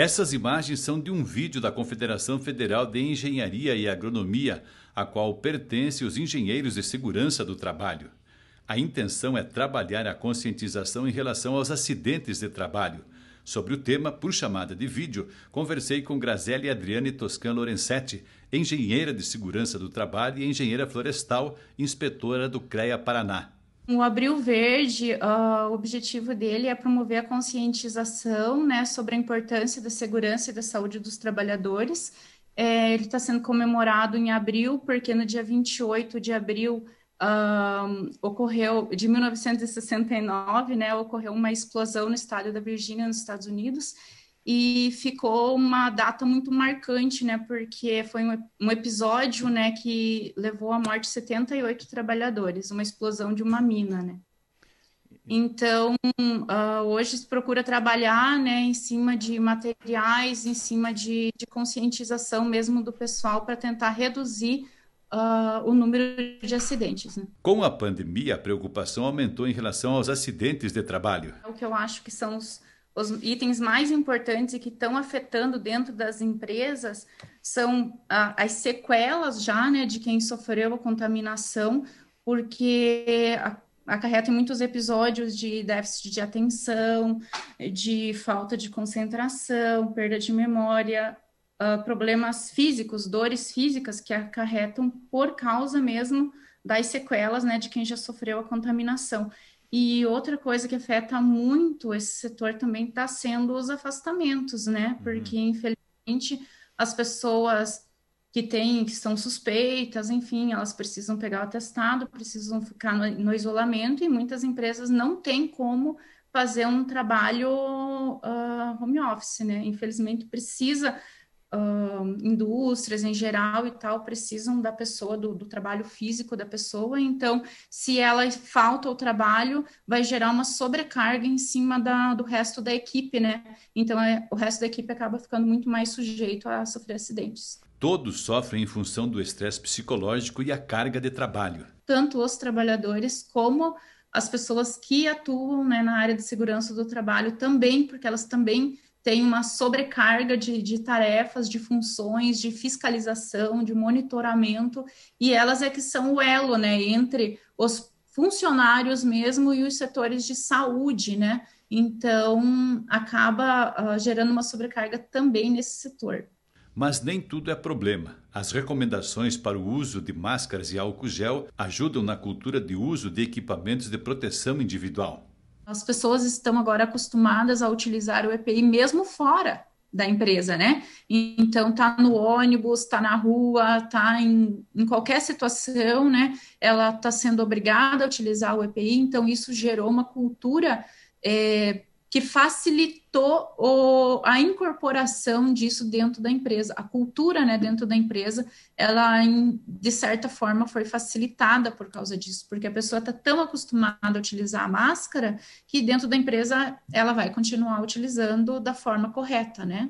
Essas imagens são de um vídeo da Confederação Federal de Engenharia e Agronomia, a qual pertence os engenheiros de segurança do trabalho. A intenção é trabalhar a conscientização em relação aos acidentes de trabalho. Sobre o tema, por chamada de vídeo, conversei com Grazelli Adriane Toscan Lorenzetti, engenheira de segurança do trabalho e engenheira florestal, inspetora do CREA Paraná. O Abril Verde, uh, o objetivo dele é promover a conscientização né, sobre a importância da segurança e da saúde dos trabalhadores. É, ele está sendo comemorado em abril, porque no dia 28 de abril ah, ocorreu, de 1969, né, ocorreu uma explosão no estádio da Virgínia, nos Estados Unidos, e ficou uma data muito marcante, né? Porque foi um, episódio, né, que levou à morte 78 trabalhadores, uma explosão de uma mina, né? Então, uh, hoje se procura trabalhar né, em cima de materiais, em cima de, de conscientização mesmo do pessoal para tentar reduzir Uh, o número de acidentes. Né? Com a pandemia, a preocupação aumentou em relação aos acidentes de trabalho. É o que eu acho que são os, os itens mais importantes e que estão afetando dentro das empresas são a, as sequelas já, né, de quem sofreu a contaminação, porque acarreta em muitos episódios de déficit de atenção, de falta de concentração, perda de memória, uh, problemas físicos, dores físicas que acarretam por causa mesmo das sequelas né, de quem já sofreu a contaminação. E outra coisa que afeta muito esse setor também está sendo os afastamentos, né? Uhum. Porque, uhum. infelizmente, as pessoas que têm, que são suspeitas, enfim, elas precisam pegar o atestado, precisam ficar no, no isolamento, e muitas empresas não têm como fazer um trabalho uh, home office, né? Infelizmente, precisa Uh, indústrias em geral e tal precisam da pessoa, do, do, trabalho físico da pessoa. Então, se ela falta o trabalho, vai gerar uma sobrecarga em cima da, do resto da equipe, né? Então, é, o resto da equipe acaba ficando muito mais sujeito a sofrer acidentes. Todos sofrem em função do estresse psicológico e a carga de trabalho. Tanto os trabalhadores como as pessoas que atuam né, na área de segurança do trabalho também, porque elas também tem uma sobrecarga de, de, tarefas, de funções, de fiscalização, de monitoramento, e elas é que são o elo, né, entre os funcionários mesmo e os setores de saúde, né? Então, acaba uh, gerando uma sobrecarga também nesse setor. Mas nem tudo é problema. As recomendações para o uso de máscaras e álcool gel ajudam na cultura de uso de equipamentos de proteção individual. As pessoas estão agora acostumadas a utilizar o EPI mesmo fora da empresa, né? Então tá no ônibus, tá na rua, tá em, em qualquer situação, né? Ela está sendo obrigada a utilizar o EPI, então isso gerou uma cultura é, que facilitou o, a incorporação disso dentro da empresa. A cultura né, dentro da empresa, ela, em, de certa forma, foi facilitada por causa disso, porque a pessoa está tão acostumada a utilizar a máscara que dentro da empresa ela vai continuar utilizando da forma correta, né?